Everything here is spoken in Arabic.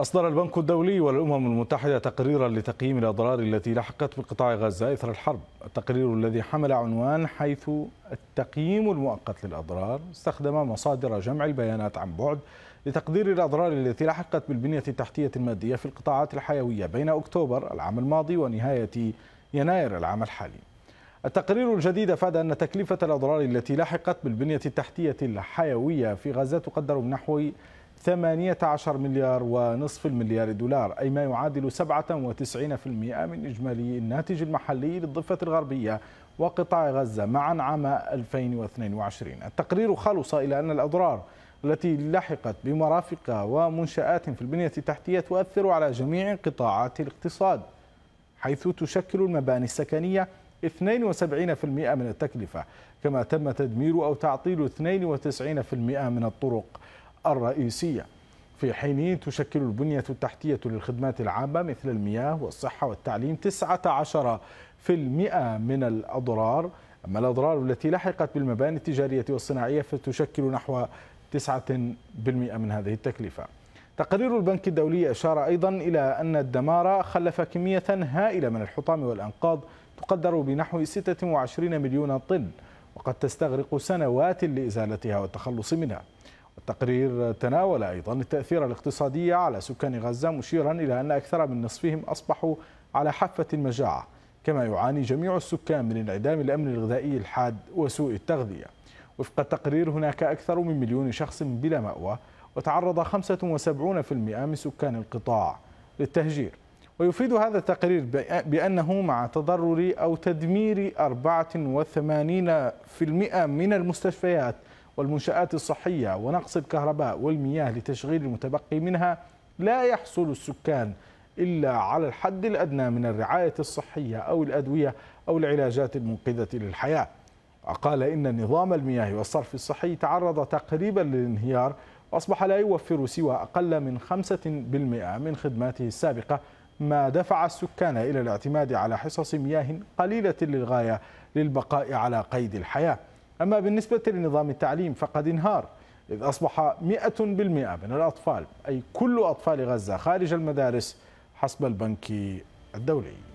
أصدر البنك الدولي والأمم المتحدة تقريرا لتقييم الأضرار التي لحقت بقطاع غزة إثر الحرب التقرير الذي حمل عنوان حيث التقييم المؤقت للأضرار استخدم مصادر جمع البيانات عن بعد لتقدير الأضرار التي لحقت بالبنية التحتية المادية في القطاعات الحيوية بين أكتوبر العام الماضي ونهاية يناير العام الحالي التقرير الجديد أفاد أن تكلفة الأضرار التي لحقت بالبنية التحتية الحيوية في غزة تقدر بنحو 18 مليار ونصف المليار دولار أي ما يعادل 97% من إجمالي الناتج المحلي للضفة الغربية وقطاع غزة معا عام 2022 التقرير خلص إلى أن الأضرار التي لحقت بمرافق ومنشآت في البنية التحتية تؤثر على جميع قطاعات الاقتصاد حيث تشكل المباني السكنية 72% من التكلفة كما تم تدمير أو تعطيل 92% من الطرق الرئيسية في حين تشكل البنية التحتية للخدمات العامة مثل المياه والصحة والتعليم 19% من الأضرار أما الأضرار التي لحقت بالمباني التجارية والصناعية فتشكل نحو 9% من هذه التكلفة تقرير البنك الدولي أشار أيضا إلى أن الدمار خلف كمية هائلة من الحطام والأنقاض تقدر بنحو 26 مليون طن وقد تستغرق سنوات لإزالتها والتخلص منها التقرير تناول أيضا التأثير الاقتصادي على سكان غزة مشيرا إلى أن أكثر من نصفهم أصبحوا على حافة المجاعة كما يعاني جميع السكان من انعدام الأمن الغذائي الحاد وسوء التغذية وفق التقرير هناك أكثر من مليون شخص بلا مأوى وتعرض 75% من سكان القطاع للتهجير ويفيد هذا التقرير بأنه مع تضرر أو تدمير 84% من المستشفيات والمنشآت الصحية ونقص الكهرباء والمياه لتشغيل المتبقي منها لا يحصل السكان إلا على الحد الأدنى من الرعاية الصحية أو الأدوية أو العلاجات المنقذة للحياة وقال إن نظام المياه والصرف الصحي تعرض تقريبا للانهيار وأصبح لا يوفر سوى أقل من 5% من خدماته السابقة ما دفع السكان إلى الاعتماد على حصص مياه قليلة للغاية للبقاء على قيد الحياة أما بالنسبة لنظام التعليم فقد انهار إذ أصبح 100% من الأطفال أي كل أطفال غزة خارج المدارس حسب البنك الدولي